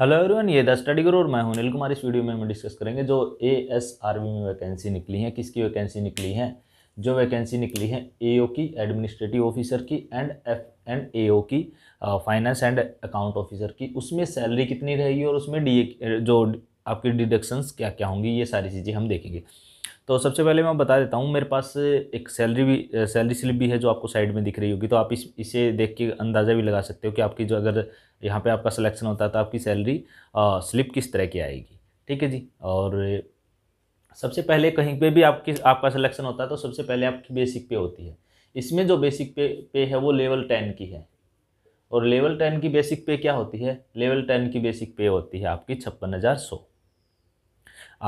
hello everyone ये the study guru और मैं हूं अनिल कुमार इस वीडियो में हम डिस्कस करेंगे जो ए एस आर बी में वैकेंसी निकली है किसकी वैकेंसी निकली है जो वैकेंसी निकली है ए ओ की एडमिनिस्ट्रेटिव ऑफिसर की and F and A O की फाइनेंस एंड अकाउंट ऑफिसर की उसमें सैलरी कितनी रहेगी और उसमें डी जो आपकी डिडक्शंस क्या क्या होंगी ये सारी चीज़ें हम देखेंगे तो सबसे पहले मैं बता देता हूँ मेरे पास एक सैलरी भी सैलरी स्लिप भी है जो आपको साइड में दिख रही होगी तो आप इस इसे देख के अंदाज़ा भी लगा सकते हो कि आपकी जो अगर यहाँ पे आपका सिलेक्शन होता है तो आपकी सैलरी स्लिप किस तरह की आएगी ठीक है जी और सबसे पहले कहीं पे भी आपकी आपका सिलेक्शन होता है तो सबसे पहले आपकी बेसिक पे होती है इसमें जो बेसिक पे पे है वो लेवल टेन की है और लेवल टेन की बेसिक पे क्या होती है लेवल टेन की बेसिक पे होती है आपकी छप्पन हज़ार सौ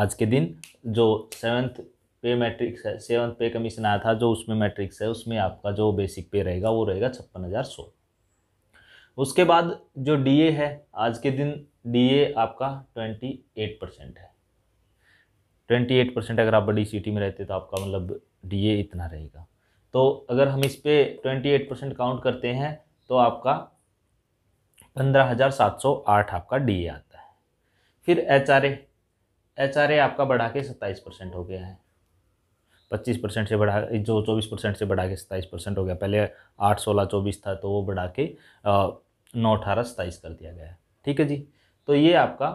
आज के दिन जो सेवन्थ पे मैट्रिक्स है सेवन्थ पे कमीशन आया था जो उसमें मैट्रिक्स है उसमें आपका जो बेसिक पे रहेगा वो रहेगा छप्पन हज़ार सौ उसके बाद जो डीए है आज के दिन डीए आपका ट्वेंटी एट परसेंट है ट्वेंटी एट परसेंट अगर आप बड़ी सिटी में रहते तो आपका मतलब डीए इतना रहेगा तो अगर हम इस पर ट्वेंटी एट परसेंट काउंट करते हैं तो आपका पंद्रह हज़ार सात सौ आठ आपका ए आता है फिर एच आर ए एच आपका बढ़ा के सत्ताईस परसेंट हो गया है पच्चीस परसेंट से बढ़ा जो चौबीस परसेंट से बढ़ा के सत्ताईस परसेंट हो गया पहले आठ सोलह चौबीस था तो वो बढ़ा के नौ अठारह सत्ताईस कर दिया गया है ठीक है जी तो ये आपका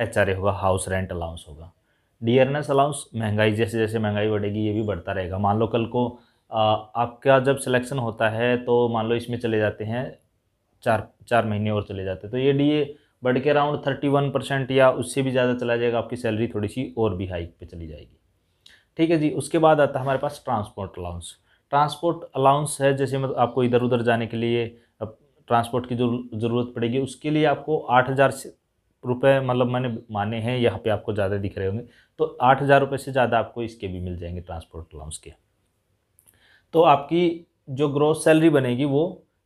एच होगा हाउस रेंट अलाउंस होगा डियरनेस अलाउंस महंगाई जैसे जैसे महंगाई बढ़ेगी ये भी बढ़ता रहेगा मान लो कल को आ, आपका जब सिलेक्शन होता है तो मान लो इसमें चले जाते हैं चार चार महीने और चले जाते हैं तो ये डी बढ़ के अराउंड थर्टी वन परसेंट या उससे भी ज़्यादा चला जाएगा आपकी सैलरी थोड़ी सी और भी हाइक पे चली जाएगी ठीक है जी उसके बाद आता है हमारे पास ट्रांसपोर्ट अलाउंस ट्रांसपोर्ट अलाउंस है जैसे मतलब आपको इधर उधर जाने के लिए ट्रांसपोर्ट की ज़रूरत पड़ेगी उसके लिए आपको आठ हज़ार रुपये मतलब मैंने माने हैं यहाँ पर आपको ज़्यादा दिख रहे होंगे तो आठ हज़ार रुपये से ज़्यादा आपको इसके भी मिल जाएंगे ट्रांसपोर्ट अलाउंस के तो आपकी जो ग्रोथ सैलरी बनेगी वो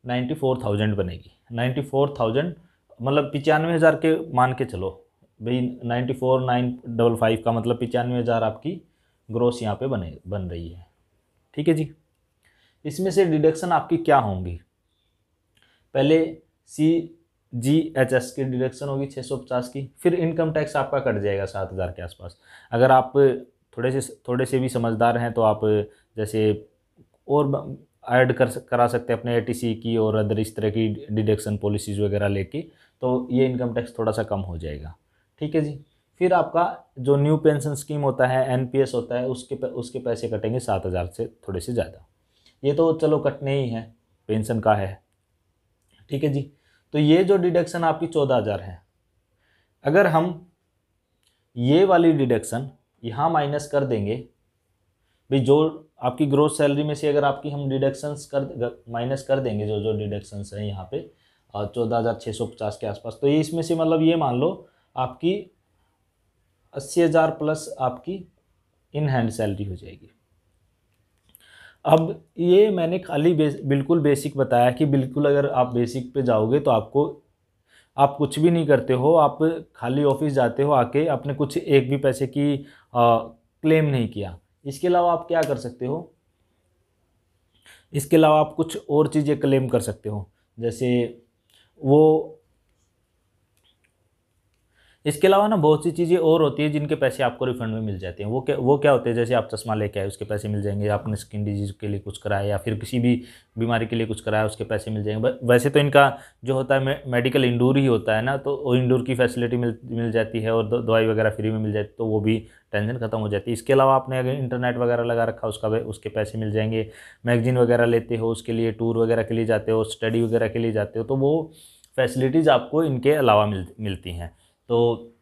नाइन्टी फोर थाउजेंड बनेगी नाइन्टी फोर थाउजेंड मतलब पिचानवे हज़ार के मान के चलो भाई ninety four nine double five का मतलब पिचानवे हज़ार आपकी ग्रोस यहाँ पे बने बन रही है ठीक है जी इसमें से डिडक्शन आपकी क्या होंगी पहले सी जी एच एस की डिडक्शन होगी छः सौ पचास की फिर इनकम टैक्स आपका कट जाएगा सात हज़ार के आसपास अगर आप थोड़े से थोड़े से भी समझदार हैं तो आप जैसे और ऐड कर करा सकते हैं अपने ए की और अदर इस तरह की डिडक्शन पॉलिसीज़ वगैरह लेके तो ये इनकम टैक्स थोड़ा सा कम हो जाएगा ठीक है जी फिर आपका जो न्यू पेंशन स्कीम होता है एनपीएस होता है उसके उसके पैसे कटेंगे सात हज़ार से थोड़े से ज़्यादा ये तो चलो कटने ही हैं पेंशन का है ठीक है जी तो ये जो डिडक्शन आपकी चौदह हज़ार है अगर हम ये वाली डिडक्शन यहाँ माइनस कर देंगे भाई जो आपकी ग्रोथ सैलरी में से अगर आपकी हम डिडक्शंस कर माइनस कर देंगे जो जो डिडक्शंस हैं यहाँ पे चौदह हज़ार छः सौ पचास के आसपास तो ये इसमें से मतलब ये मान लो आपकी अस्सी हज़ार प्लस आपकी इन हैंड सैलरी हो जाएगी अब ये मैंने खाली बेस, बिल्कुल बेसिक बताया कि बिल्कुल अगर आप बेसिक पे जाओगे तो आपको आप कुछ भी नहीं करते हो आप खाली ऑफिस जाते हो आके आपने कुछ एक भी पैसे की आ, क्लेम नहीं किया इसके अलावा आप क्या कर सकते हो इसके अलावा आप कुछ और चीज़ें क्लेम कर सकते हो जैसे वो इसके अलावा ना बहुत सी चीज़ें और होती है जिनके पैसे आपको रिफंड में मिल जाते हैं वो क्या वो क्या होते हैं जैसे आप चश्मा लेके आए उसके पैसे मिल जाएंगे आपने स्किन डिजीज़ के लिए कुछ कराया या फिर किसी भी बीमारी के लिए कुछ कराया उसके पैसे मिल जाएंगे वैसे तो इनका जो होता है मेडिकल इंडोर ही होता है ना तो वो इंडोर की फैसिलिटी मिल मिल जाती है और दवाई वगैरह फ्री में मिल जाती है तो वो भी टेंशन खत्म हो जाती है इसके अलावा आपने अगर इंटरनेट वगैरह लगा रखा उसका उसके पैसे मिल जाएंगे मैगजीन वगैरह लेते हो उसके लिए टूर वगैरह के लिए जाते हो स्टडी वगैरह के लिए जाते हो तो वो फैसिलिटीज़ आपको इनके अलावा मिल मिलती हैं तो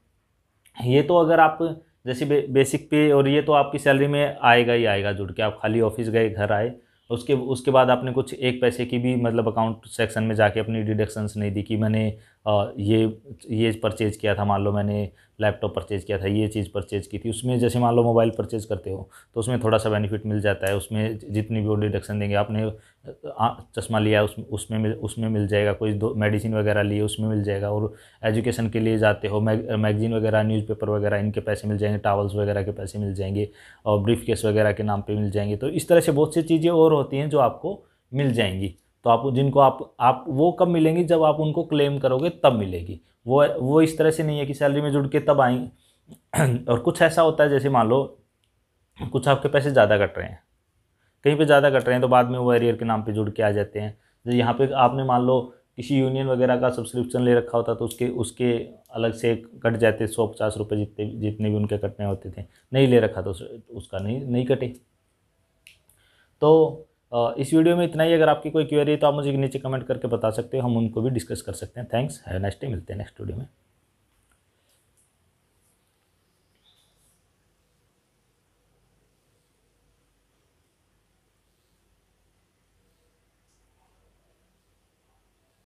ये तो अगर आप जैसे बे, बेसिक पे और ये तो आपकी सैलरी में आएगा ही आएगा जुड़ के आप खाली ऑफिस गए घर आए उसके उसके बाद आपने कुछ एक पैसे की भी मतलब अकाउंट सेक्शन में जाके अपनी डिडक्शंस नहीं दी कि मैंने आ, ये ये परचेज़ किया था मान लो मैंने लैपटॉप परचेज़ किया था ये चीज़ परचेज़ की थी उसमें जैसे मान लो मोबाइल परचेज़ करते हो तो उसमें थोड़ा सा बेनिफिट मिल जाता है उसमें जितनी भी वो डिडक्शन देंगे आपने चश्मा लिया उस, उसमें मिल उसमें मिल जाएगा कोई दो मेडिसिन वगैरह लिए उसमें मिल जाएगा और एजुकेशन के लिए जाते हो मै मैगजीन वगैरह न्यूज़पेपर वगैरह इनके पैसे मिल जाएंगे टावल्स वगैरह के पैसे मिल जाएंगे और ब्रीफ केस वगैरह के नाम पर मिल जाएंगे तो इस तरह से बहुत सी चीज़ें और होती हैं जो आपको मिल जाएंगी तो आप जिनको आप आप वो कब मिलेंगी जब आप उनको क्लेम करोगे तब मिलेगी वो वो इस तरह से नहीं है कि सैलरी में जुड़ के तब आएंगे और कुछ ऐसा होता है जैसे मान लो कुछ आपके पैसे ज़्यादा कट रहे हैं कहीं पे ज़्यादा कट रहे हैं तो बाद में वो एरियर के नाम पे जुड़ के आ जाते हैं जैसे यहाँ पे आपने मान लो किसी यूनियन वगैरह का सब्सक्रिप्शन ले रखा होता तो उसके उसके अलग से कट जाते सौ पचास रुपये जितने जितने भी उनके कटने होते थे नहीं ले रखा तो उसका नहीं नहीं कटे तो इस वीडियो में इतना ही अगर आपकी कोई क्वेरी है तो आप मुझे नीचे कमेंट करके बता सकते हो हम उनको भी डिस्कस कर सकते हैं थैंक्स हैव नेक्स्ट डे मिलते हैं नेक्स्ट वीडियो में